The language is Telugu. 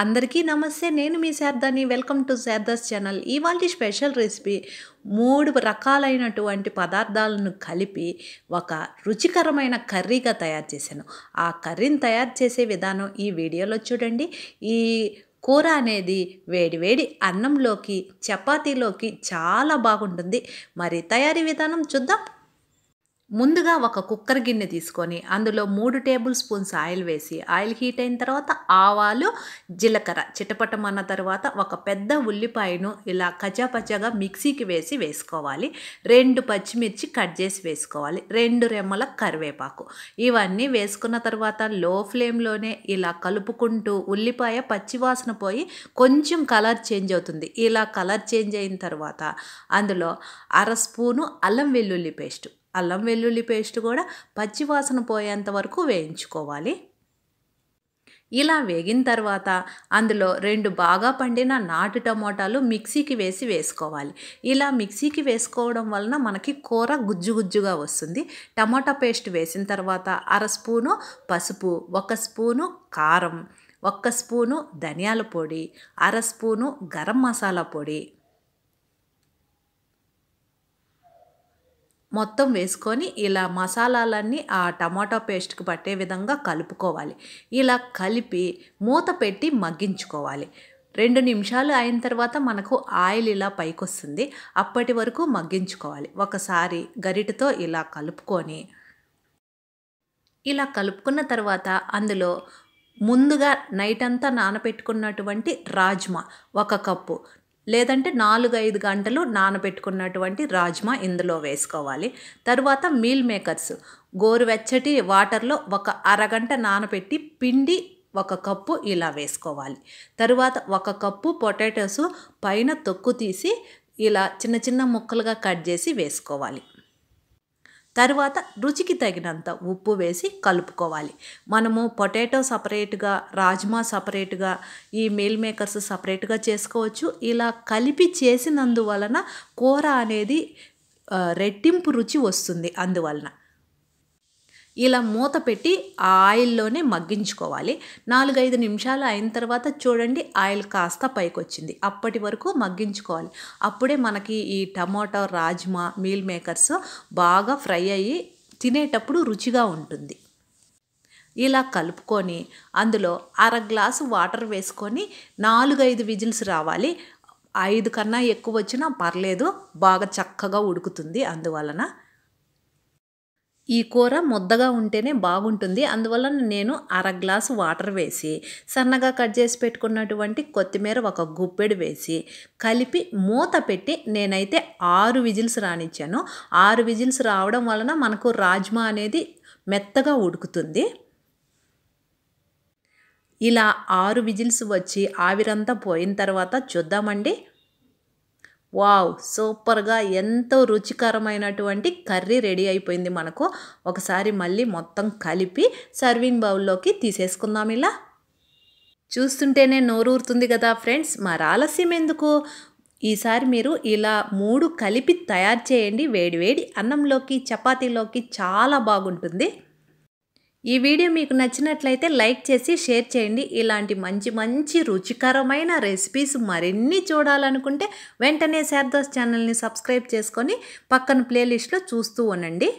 అందరికీ నమస్తే నేను మీ శారదాని వెల్కమ్ టు శారదాస్ ఛానల్ ఇవాళ స్పెషల్ రెసిపీ మూడు రకాలైనటువంటి పదార్థాలను కలిపి ఒక రుచికరమైన కర్రీగా తయారు చేశాను ఆ కర్రీని తయారు చేసే విధానం ఈ వీడియోలో చూడండి ఈ కూర అనేది వేడివేడి అన్నంలోకి చపాతీలోకి చాలా బాగుంటుంది మరి తయారీ విధానం చూద్దాం ముందుగా ఒక కుక్కర్ గిన్నె తీసుకొని అందులో మూడు టేబుల్ స్పూన్స్ ఆయిల్ వేసి ఆయిల్ హీట్ అయిన తర్వాత ఆవాలు జీలకర్ర చిటపటమన్న తర్వాత ఒక పెద్ద ఉల్లిపాయను ఇలా కజాపజాగా మిక్సీకి వేసి వేసుకోవాలి రెండు పచ్చిమిర్చి కట్ చేసి వేసుకోవాలి రెండు రెమ్మల కరివేపాకు ఇవన్నీ వేసుకున్న తర్వాత లో ఫ్లేమ్లోనే ఇలా కలుపుకుంటూ ఉల్లిపాయ పచ్చివాసన పోయి కొంచెం కలర్ చేంజ్ అవుతుంది ఇలా కలర్ చేంజ్ అయిన తర్వాత అందులో అర స్పూను అల్లం వెల్లుల్లి పేస్టు అల్లం వెల్లుల్లి పేస్ట్ కూడా పచ్చివాసన పోయేంత వరకు వేయించుకోవాలి ఇలా వేగిన తర్వాత అందులో రెండు బాగా పండిన నాటు టమోటాలు మిక్సీకి వేసి వేసుకోవాలి ఇలా మిక్సీకి వేసుకోవడం వలన మనకి కూర గుజ్జు గుజ్జుగా వస్తుంది టమోటా పేస్ట్ వేసిన తర్వాత అర స్పూను పసుపు ఒక స్పూను కారం ఒక్క స్పూను ధనియాల పొడి అర స్పూను గరం మసాలా పొడి మొత్తం వేసుకొని ఇలా మసాలాలన్నీ ఆ టమాటా పేస్ట్కి పట్టే విధంగా కలుపుకోవాలి ఇలా కలిపి మూత పెట్టి మగ్గించుకోవాలి రెండు నిమిషాలు అయిన తర్వాత మనకు ఆయిల్ ఇలా పైకొస్తుంది అప్పటి వరకు మగ్గించుకోవాలి ఒకసారి గరిటతో ఇలా కలుపుకొని ఇలా కలుపుకున్న తర్వాత అందులో ముందుగా నైట్ అంతా నానపెట్టుకున్నటువంటి రాజ్మా ఒక కప్పు లేదంటే నాలుగు ఐదు గంటలు నానబెట్టుకున్నటువంటి రాజ్మా ఇందులో వేసుకోవాలి తర్వాత మీల్ మేకర్స్ గోరువెచ్చటి వాటర్లో ఒక అరగంట నానబెట్టి పిండి ఒక కప్పు ఇలా వేసుకోవాలి తర్వాత ఒక కప్పు పొటాటోస్ పైన తొక్కు తీసి ఇలా చిన్న చిన్న ముక్కలుగా కట్ చేసి వేసుకోవాలి తర్వాత రుచికి తగినంత ఉప్పు వేసి కలుపుకోవాలి మనము పొటాటో సపరేట్గా రాజ్మా సపరేట్గా ఈ మీల్ మేకర్స్ సపరేట్గా చేసుకోవచ్చు ఇలా కలిపి చేసినందువలన కూర అనేది రెట్టింపు రుచి వస్తుంది అందువలన ఇలా మూత పెట్టి ఆ ఆయిల్లోనే మగ్గించుకోవాలి నాలుగైదు నిమిషాలు అయిన తర్వాత చూడండి ఆయిల్ కాస్త పైకి వచ్చింది అప్పటి వరకు మగ్గించుకోవాలి అప్పుడే మనకి ఈ టమాటో రాజ్మా మీల్ మేకర్స్ బాగా ఫ్రై అయ్యి తినేటప్పుడు రుచిగా ఉంటుంది ఇలా కలుపుకొని అందులో అర గ్లాసు వాటర్ వేసుకొని నాలుగైదు విజిల్స్ రావాలి ఐదు కన్నా ఎక్కువ వచ్చినా పర్లేదు బాగా చక్కగా ఉడుకుతుంది అందువలన ఈ కూర ముద్దగా ఉంటేనే బాగుంటుంది అందువల్ల నేను అర గ్లాసు వాటర్ వేసి సన్నగా కట్ చేసి పెట్టుకున్నటువంటి కొత్తిమీర ఒక గుప్పెడు వేసి కలిపి మూత పెట్టి నేనైతే ఆరు విజిల్స్ రానిచ్చాను ఆరు విజిల్స్ రావడం వలన మనకు రాజ్మా అనేది మెత్తగా ఉడుకుతుంది ఇలా ఆరు విజిల్స్ వచ్చి ఆవిరంతా పోయిన తర్వాత చూద్దామండి వావ్ సూపర్గా ఎంతో రుచికరమైనటువంటి కర్రీ రెడీ అయిపోయింది మనకు ఒకసారి మళ్ళీ మొత్తం కలిపి సర్వింగ్ బౌల్లోకి తీసేసుకుందాం ఇలా చూస్తుంటేనే నోరూరుతుంది కదా ఫ్రెండ్స్ మరి ఆలస్యం ఎందుకు ఈసారి మీరు ఇలా మూడు కలిపి తయారు చేయండి వేడివేడి అన్నంలోకి చపాతీలోకి చాలా బాగుంటుంది ఈ వీడియో మీకు నచ్చినట్లయితే లైక్ చేసి షేర్ చేయండి ఇలాంటి మంచి మంచి రుచికరమైన రెసిపీస్ మరిన్ని చూడాలనుకుంటే వెంటనే శారదాస్ ఛానల్ని సబ్స్క్రైబ్ చేసుకొని పక్కన ప్లేలిస్ట్లో చూస్తూ ఉండండి